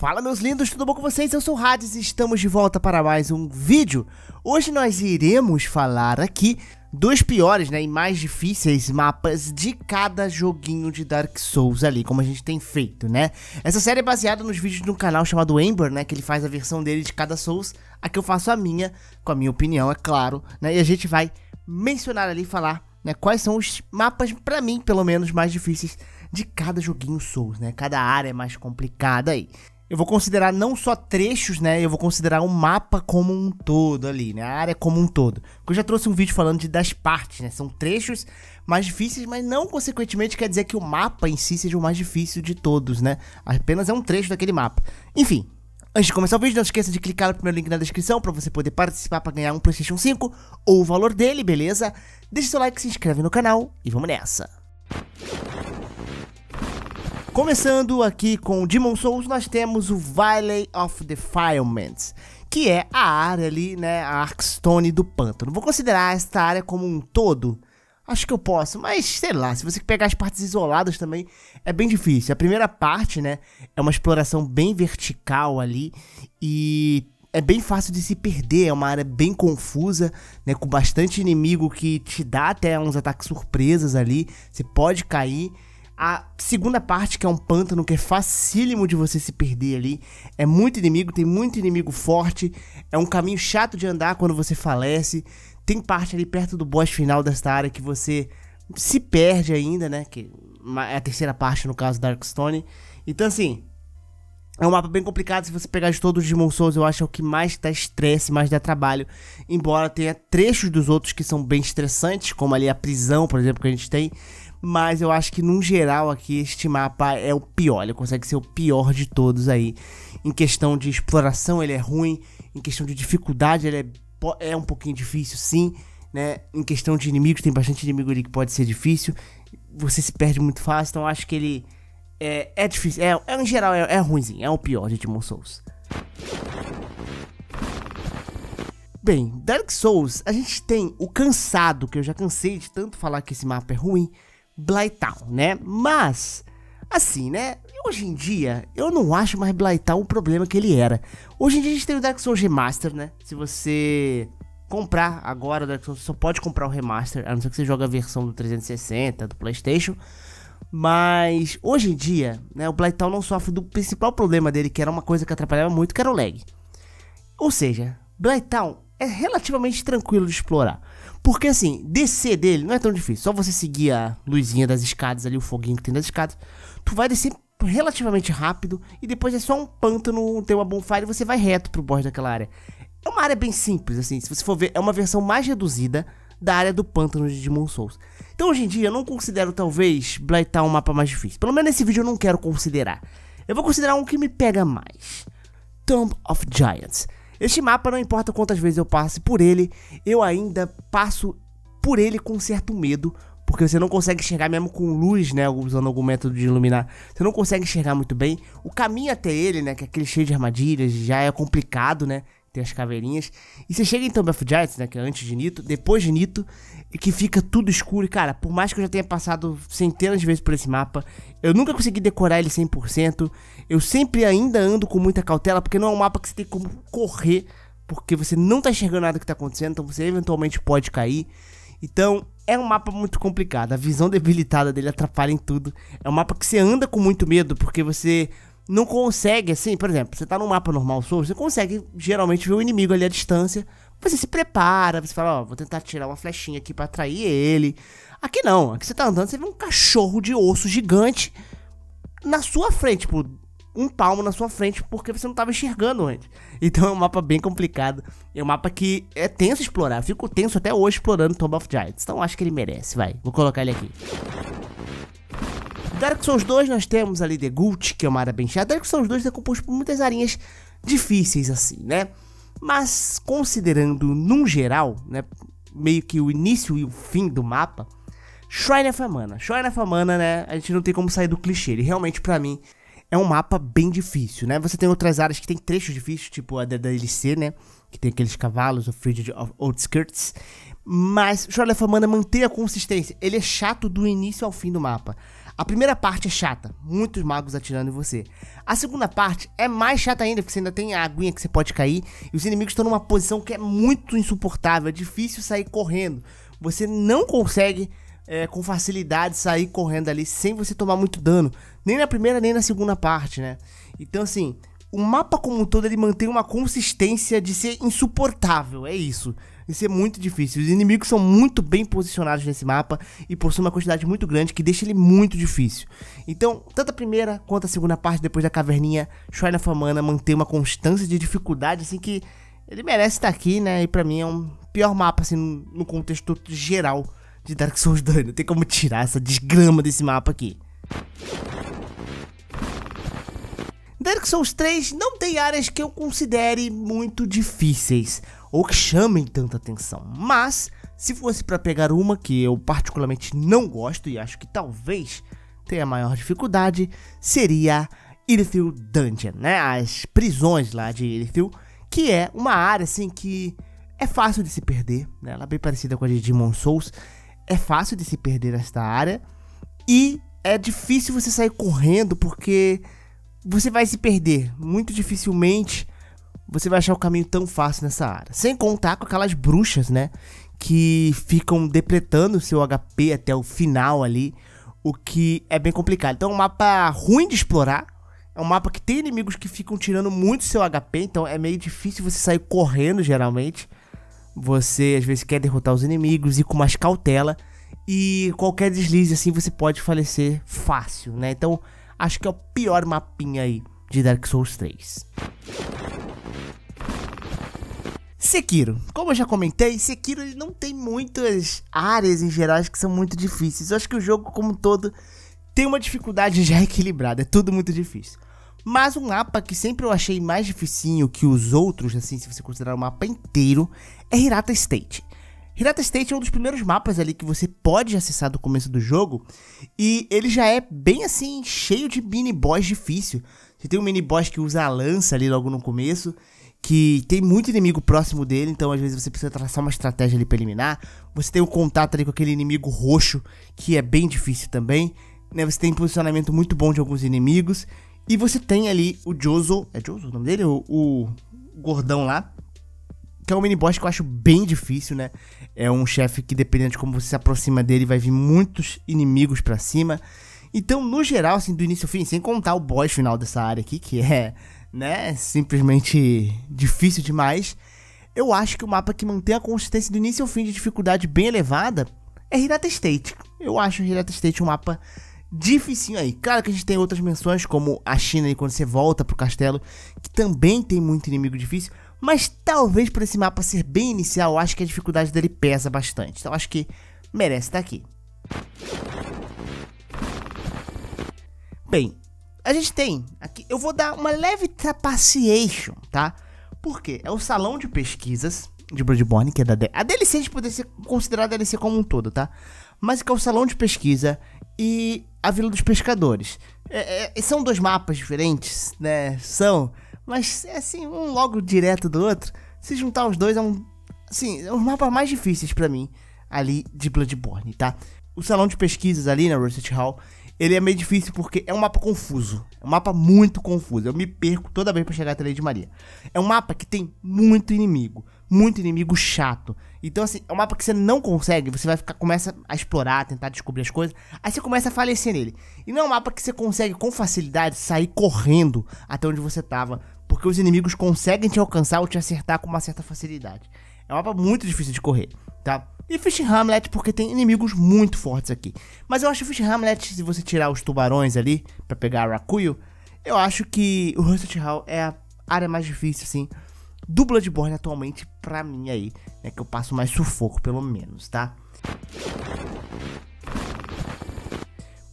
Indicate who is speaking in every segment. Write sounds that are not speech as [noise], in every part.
Speaker 1: Fala meus lindos, tudo bom com vocês? Eu sou o Hades e estamos de volta para mais um vídeo. Hoje nós iremos falar aqui dos piores né, e mais difíceis mapas de cada joguinho de Dark Souls ali, como a gente tem feito, né? Essa série é baseada nos vídeos de um canal chamado Ember, né, que ele faz a versão dele de cada Souls, aqui eu faço a minha, com a minha opinião, é claro, né? E a gente vai mencionar ali, falar né, quais são os mapas, para mim, pelo menos, mais difíceis de cada joguinho Souls, né? Cada área é mais complicada aí eu vou considerar não só trechos, né? Eu vou considerar o um mapa como um todo ali, né? A área como um todo. Porque eu já trouxe um vídeo falando de, das partes, né? São trechos mais difíceis, mas não consequentemente quer dizer que o mapa em si seja o mais difícil de todos, né? Apenas é um trecho daquele mapa. Enfim, Antes de começar o vídeo, não esqueça de clicar no primeiro link na descrição para você poder participar para ganhar um PlayStation 5 ou o valor dele, beleza? Deixe seu like, se inscreve no canal e vamos nessa! Começando aqui com Demon Souls, nós temos o Valley of Defilements, que é a área ali, né, a Arkstone do pântano. Vou considerar esta área como um todo, Acho que eu posso, mas sei lá, se você pegar as partes isoladas também, é bem difícil. A primeira parte, né, é uma exploração bem vertical ali e é bem fácil de se perder, é uma área bem confusa, né, com bastante inimigo que te dá até uns ataques surpresas ali, você pode cair. A segunda parte, que é um pântano, que é facílimo de você se perder ali. É muito inimigo, tem muito inimigo forte. É um caminho chato de andar quando você falece. Tem parte ali perto do boss final desta área que você se perde ainda, né? Que é a terceira parte, no caso, Darkstone. Então, assim, é um mapa bem complicado. Se você pegar de todos os Demon Souls, eu acho que é o que mais dá estresse, mais dá trabalho. Embora tenha trechos dos outros que são bem estressantes, como ali a prisão, por exemplo, que a gente tem. Mas eu acho que, num geral, aqui, este mapa é o pior. Ele consegue ser o pior de todos aí. Em questão de exploração, ele é ruim. Em questão de dificuldade, ele é, é um pouquinho difícil, sim. Né? Em questão de inimigos, tem bastante inimigo ali que pode ser difícil. Você se perde muito fácil, então acho que ele é, é difícil. É, é, em geral, é, é ruimzinho. É o pior de Demon Souls. Bem, Dark Souls, a gente tem o cansado, que eu já cansei de tanto falar que esse mapa é ruim. Town, né? Mas, assim, né? Hoje em dia, eu não acho mais Town o problema que ele era. Hoje em dia a gente tem o Dark Souls Remaster, né? Se você comprar agora o Dark Souls, você só pode comprar o Remaster, a não ser que você joga a versão do 360, do Playstation. Mas, hoje em dia, né? O Town não sofre do principal problema dele, que era uma coisa que atrapalhava muito, que era o lag. Ou seja, Town é relativamente tranquilo de explorar. Porque assim, descer dele não é tão difícil. Só você seguir a luzinha das escadas ali, o foguinho que tem nas escadas. Tu vai descer relativamente rápido e depois é só um pântano, tem uma bonfire e você vai reto pro boss daquela área. É uma área bem simples, assim, se você for ver, é uma versão mais reduzida da área do pântano de Demon Souls. Então hoje em dia eu não considero talvez Blightown um mapa mais difícil. Pelo menos nesse vídeo eu não quero considerar. Eu vou considerar um que me pega mais. Tomb of Giants. Este mapa, não importa quantas vezes eu passe por ele, eu ainda passo por ele com certo medo, porque você não consegue enxergar mesmo com luz, né, usando algum método de iluminar. Você não consegue enxergar muito bem. O caminho até ele, né, que é aquele cheio de armadilhas, já é complicado, né? tem as caveirinhas. E você chega em Tomb Giants, né, que é antes de Nito, depois de Nito, e que fica tudo escuro. E, cara, por mais que eu já tenha passado centenas de vezes por esse mapa, eu nunca consegui decorar ele 100%. Eu sempre ainda ando com muita cautela, porque não é um mapa que você tem como correr, porque você não tá enxergando nada que tá acontecendo, então você eventualmente pode cair. Então, é um mapa muito complicado. A visão debilitada dele atrapalha em tudo. É um mapa que você anda com muito medo, porque você não consegue, assim, por exemplo, você tá num mapa normal Souls, você consegue geralmente ver o inimigo ali à distância. Você se prepara, você fala, ó, oh, vou tentar tirar uma flechinha aqui para atrair ele. Aqui não, aqui você tá andando, você vê um cachorro de osso gigante na sua frente, tipo, um palmo na sua frente, porque você não tava enxergando antes. Então é um mapa bem complicado. É um mapa que é tenso explorar. Eu fico tenso até hoje explorando Tomb of Giants. Então acho que ele merece, vai. Vou colocar ele aqui. Dark Souls 2 nós temos ali The Gulch que é uma área bem chata. Dark Souls 2 é composto por muitas arinhas difíceis assim, né? Mas considerando num geral, né, meio que o início e o fim do mapa, Shrine of Amana. Shrine of Amana, né, a gente não tem como sair do clichê. Ele realmente para mim é um mapa bem difícil, né? Você tem outras áreas que tem trechos difíceis, tipo a da DLC, né, que tem aqueles cavalos, o Frigid of Outskirts, mas Shrine of Amana mantém a consistência. Ele é chato do início ao fim do mapa. A primeira parte é chata, muitos magos atirando em você. A segunda parte é mais chata ainda, porque você ainda tem a aguinha que você pode cair e os inimigos estão numa posição que é muito insuportável, é difícil sair correndo. Você não consegue é, com facilidade sair correndo ali sem você tomar muito dano, nem na primeira nem na segunda parte, né? Então assim, o mapa como um todo ele mantém uma consistência de ser insuportável, é isso. Isso é muito difícil. Os inimigos são muito bem posicionados nesse mapa e possuem uma quantidade muito grande que deixa ele muito difícil. Então, tanto a primeira quanto a segunda parte, depois da caverninha, Shrine of Mana mantém uma constância de dificuldade, assim que ele merece estar aqui, né? E pra mim é um pior mapa, assim, no contexto geral de Dark Souls 2. Não tem como tirar essa desgrama desse mapa aqui. Dark Souls 3 não tem áreas que eu considere muito difíceis ou que chamem tanta atenção, mas se fosse para pegar uma que eu particularmente não gosto e acho que talvez tenha maior dificuldade, seria Irithyll Dungeon, né? As prisões lá de Irithyll, que é uma área assim que é fácil de se perder, né? Ela é bem parecida com a de Demon Souls, é fácil de se perder esta área e é difícil você sair correndo porque você vai se perder. Muito dificilmente você vai achar o caminho tão fácil nessa área. Sem contar com aquelas bruxas, né? Que ficam depletando seu HP até o final ali. O que é bem complicado. Então é um mapa ruim de explorar. É um mapa que tem inimigos que ficam tirando muito seu HP. Então é meio difícil você sair correndo, geralmente. Você às vezes quer derrotar os inimigos e com mais cautela. E qualquer deslize assim você pode falecer fácil, né? Então Acho que é o pior mapinha aí de Dark Souls 3. Sekiro, como eu já comentei, Sekiro ele não tem muitas áreas em geral que são muito difíceis. Eu acho que o jogo como um todo tem uma dificuldade já [laughs] equilibrada, é tudo muito difícil. Mas um mapa que sempre eu achei mais dificinho que os outros, assim, se você considerar o mapa inteiro, é Hirata State. Hinata State é um dos primeiros mapas ali que você pode acessar do começo do jogo. E ele já é bem assim, cheio de mini-boss difícil. Você tem um mini-boss que usa a lança ali logo no começo. Que tem muito inimigo próximo dele, então às vezes você precisa traçar uma estratégia ali pra eliminar. Você tem o um contato ali com aquele inimigo roxo, que é bem difícil também. Né? Você tem um posicionamento muito bom de alguns inimigos. E você tem ali o Jozo. É Jozo o nome dele? o, o gordão lá que é um mini boss que eu acho bem difícil, né? É um chefe que, dependendo de como você se aproxima dele, vai vir muitos inimigos para cima. Então, no geral, assim, do início ao fim, sem contar o boss final dessa área aqui, que é, né, simplesmente difícil demais, eu acho que o mapa que mantém a consistência do início ao fim de dificuldade bem elevada é Hirata State. Eu acho Hirata State um mapa dificinho aí. Claro que a gente tem outras menções, como a China, e quando você volta pro castelo, que também tem muito inimigo difícil, mas talvez por esse mapa ser bem inicial, eu acho que a dificuldade dele pesa bastante. Então acho que merece estar tá aqui. Bem, a gente tem aqui, eu vou dar uma leve trapaceation, tá? Porque é o salão de pesquisas de Bloodborne, que é da DLC, a DLC a gente poderia ser considerada DLC como um todo, tá? Mas que é o salão de pesquisa e a Vila dos Pescadores. É, é, são dois mapas diferentes, né? São, mas é assim, um logo direto do outro. Se juntar os dois é um. Assim, é um mapa mais difíceis para mim ali de Bloodborne, tá? O salão de pesquisas ali na Research Hall, ele é meio difícil porque é um mapa confuso. É um mapa muito confuso. Eu me perco toda vez para chegar até a Lady Maria. É um mapa que tem muito inimigo. Muito inimigo chato. Então, assim, é um mapa que você não consegue. Você vai ficar, começa a explorar, tentar descobrir as coisas. Aí você começa a falecer nele. E não é um mapa que você consegue com facilidade sair correndo até onde você tava porque os inimigos conseguem te alcançar ou te acertar com uma certa facilidade. É um mapa muito difícil de correr, tá? E Fish Hamlet, porque tem inimigos muito fortes aqui. Mas eu acho Fish Hamlet, se você tirar os tubarões ali, para pegar a Rakuyo, eu acho que o Rusted Hall é a área mais difícil, assim, do Bloodborne atualmente, pra mim aí, né, que eu passo mais sufoco, pelo menos, tá?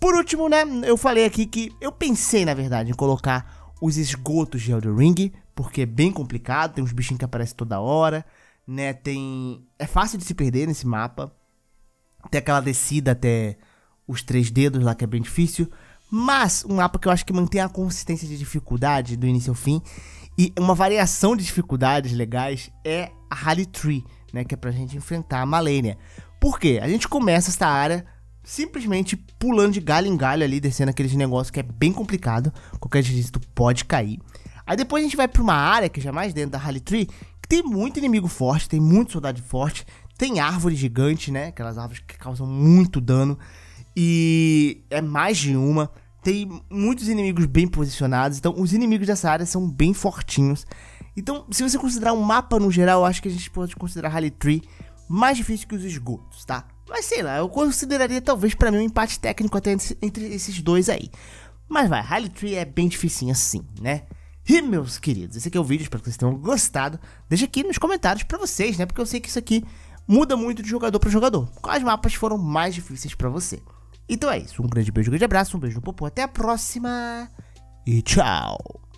Speaker 1: Por último, né, eu falei aqui que eu pensei, na verdade, em colocar os esgotos de Elden Ring, porque é bem complicado, tem uns bichinhos que aparecem toda hora, né? Tem. É fácil de se perder nesse mapa. Tem aquela descida até os três dedos lá que é bem difícil. Mas um mapa que eu acho que mantém a consistência de dificuldade do início ao fim. E uma variação de dificuldades legais é a Rally Tree, né? Que é pra gente enfrentar a Malenia. Por quê? A gente começa esta área simplesmente pulando de galho em galho ali, descendo aqueles negócios que é bem complicado. Qualquer jeito, tu pode cair. Aí depois a gente vai pra uma área que já é mais dentro da Rally Tree, que tem muito inimigo forte, tem muito soldado forte, tem árvores gigantes, né? Aquelas árvores que causam muito dano. E é mais de uma. Tem muitos inimigos bem posicionados. Então, os inimigos dessa área são bem fortinhos. Então, se você considerar um mapa no geral, eu acho que a gente pode considerar Rally Tree mais difícil que os esgotos, tá? Mas sei lá, eu consideraria talvez para mim um empate técnico até entre esses dois aí. Mas vai, Rally Tree é bem dificinho assim, né? E meus queridos, esse aqui é o vídeo, espero que vocês tenham gostado. Deixa aqui nos comentários para vocês, né? Porque eu sei que isso aqui muda muito de jogador para jogador. Quais mapas foram mais difíceis para você? Então é isso, um grande beijo, um grande abraço, um beijo no popô, até a próxima e tchau!